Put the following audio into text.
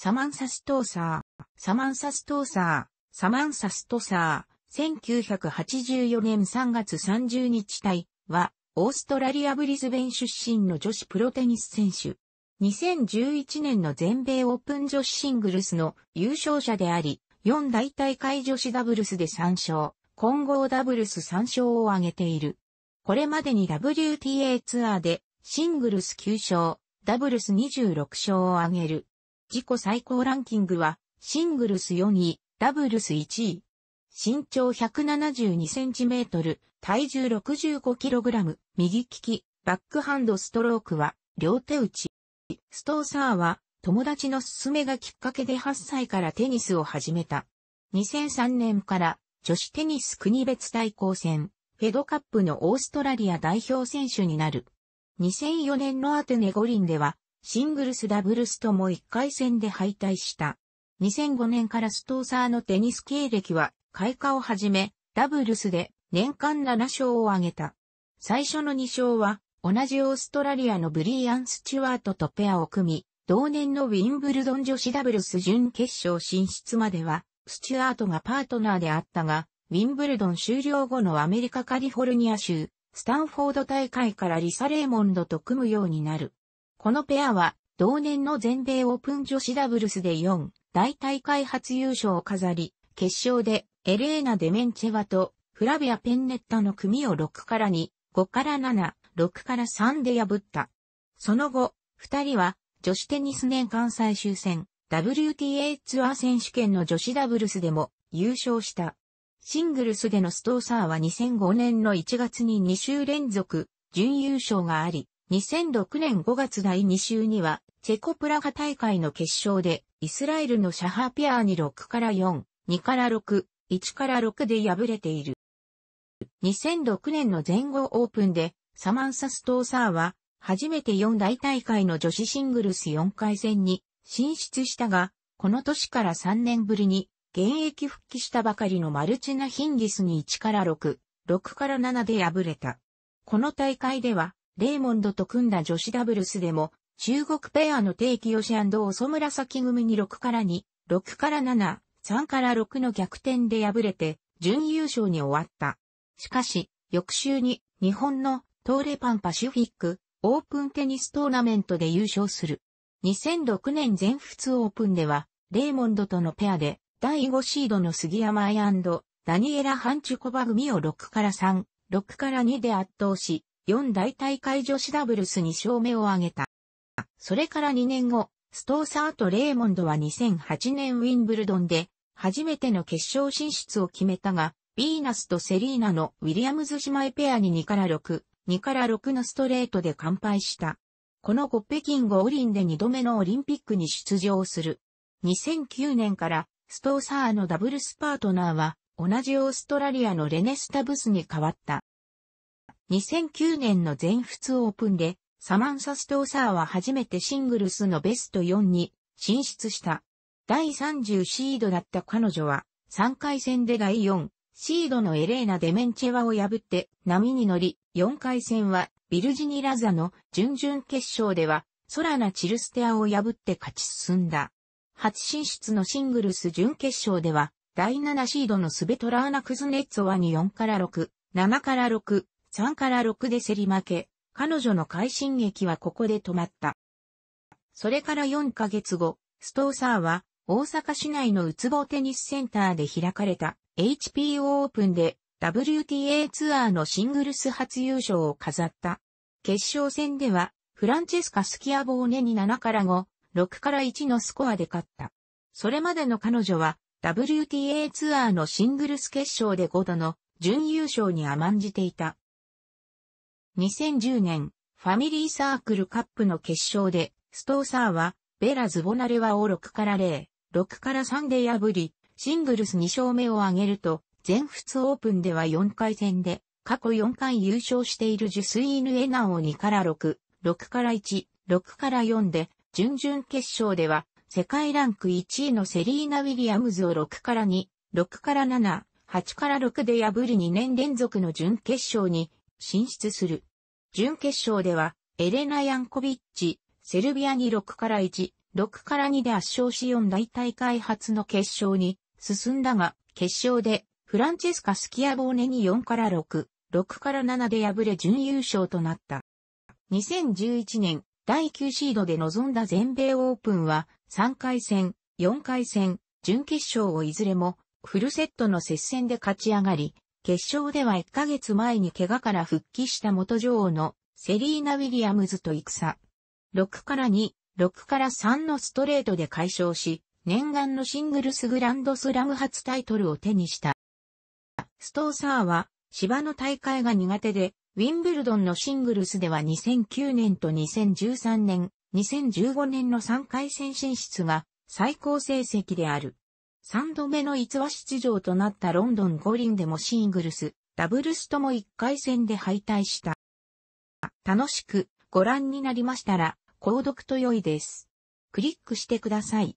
サマンサストーサー、サマンサストーサー、サマンサストサー、1984年3月30日隊は、オーストラリアブリズベン出身の女子プロテニス選手。2011年の全米オープン女子シングルスの優勝者であり、4大大会女子ダブルスで3勝、混合ダブルス3勝を挙げている。これまでに WTA ツアーでシングルス9勝、ダブルス26勝を挙げる自己最高ランキングは、シングルス4位、ダブルス1位。身長1 7 2トル、体重6 5ラム、右利き、バックハンドストロークは、両手打ち。ストーサーは、友達の勧めがきっかけで8歳からテニスを始めた。2003年から女子テニス国別対抗戦、フェドカップのオーストラリア代表選手になる。2004年のアテネ五輪ではシングルスダブルスとも1回戦で敗退した。2005年からストーサーのテニス経歴は、開花をはじめ、ダブルスで年間7勝を挙げた。最初の2勝は、同じオーストラリアのブリーアン・スチュワートとペアを組み、同年のウィンブルドン女子ダブルス準決勝進出までは、スチュワートがパートナーであったが、ウィンブルドン終了後のアメリカカリフォルニア州、スタンフォード大会からリサ・レーモンドと組むようになる。このペアは、同年の全米オープン女子ダブルスで4、大大会初優勝を飾り、決勝で、エレーナ・デメンチェワと、フラビア・ペンネッタの組を6から2、5から7、6から3で破った。その後、二人は、女子テニス年間最終戦、WTA ツアー選手権の女子ダブルスでも優勝した。シングルスでのストーサーは2005年の1月に2週連続準優勝があり、2006年5月第2週には、チェコプラガ大会の決勝で、イスラエルのシャハピアーに6から4、2から6、1から6で敗れている。2006年の全豪オープンで、サマンサ・ストーサーは、初めて4大大会の女子シングルス4回戦に進出したが、この年から3年ぶりに、現役復帰したばかりのマルチナ・ヒンギスに1から6、6から7で敗れた。この大会では、レーモンドと組んだ女子ダブルスでも、中国ペアの定期同祖紫組に6から2、6から7、3から6の逆転で敗れて、準優勝に終わった。しかし、翌週に日本の東レパンパシフィックオープンテニストーナメントで優勝する。2006年全仏オープンでは、レーモンドとのペアで第5シードの杉山アイアンド、ダニエラ・ハンチュコバ組を6から3、6から2で圧倒し、4大大会女子ダブルス2勝目を挙げた。それから2年後、ストーサーとレーモンドは2008年ウィンブルドンで初めての決勝進出を決めたが、ビーナスとセリーナのウィリアムズ姉妹ペアに2から6、2から6のストレートで完敗した。この後北京五輪で2度目のオリンピックに出場する。2009年からストーサーのダブルスパートナーは同じオーストラリアのレネスタブスに変わった。2009年の全仏オープンで、サマンサ・ストーサーは初めてシングルスのベスト4に進出した。第30シードだった彼女は、3回戦で第4、シードのエレーナ・デメンチェワを破って波に乗り、4回戦はビルジニ・ラザの準々決勝では、ソラナ・チルステアを破って勝ち進んだ。初進出のシングルス準決勝では、第7シードのスベトラーナ・クズネッツォワに4から6、7から6、3から6で競り負け、彼女の快進撃はここで止まった。それから4ヶ月後、ストーサーは大阪市内のうつぼテニスセンターで開かれた HPO オープンで WTA ツアーのシングルス初優勝を飾った。決勝戦ではフランチェスカ・スキアボーネに7から5、6から1のスコアで勝った。それまでの彼女は WTA ツアーのシングルス決勝で5度の準優勝に甘んじていた。2010年、ファミリーサークルカップの決勝で、ストーサーは、ベラ・ズボナレワを6から0、6から3で破り、シングルス2勝目を挙げると、全仏オープンでは4回戦で、過去4回優勝しているジュスイーヌ・エナを2から6、6から1、6から4で、準々決勝では、世界ランク1位のセリーナ・ウィリアムズを6から2、6から7、8から6で破り2年連続の準決勝に進出する。準決勝では、エレナ・ヤンコビッチ、セルビアに6から1、6から2で圧勝し4大大会初の決勝に進んだが、決勝でフランチェスカ・スキアボーネに4から6、6から7で敗れ準優勝となった。2011年、第9シードで臨んだ全米オープンは、3回戦、4回戦、準決勝をいずれも、フルセットの接戦で勝ち上がり、決勝では1ヶ月前に怪我から復帰した元女王のセリーナ・ウィリアムズと戦。6から2、6から3のストレートで解消し、念願のシングルスグランドスラム初タイトルを手にした。ストーサーは芝の大会が苦手で、ウィンブルドンのシングルスでは2009年と2013年、2015年の3回戦進出が最高成績である。3度目の逸話出場となったロンドン五輪でもシングルス、ダブルスとも1回戦で敗退した。楽しくご覧になりましたら、購読と良いです。クリックしてください。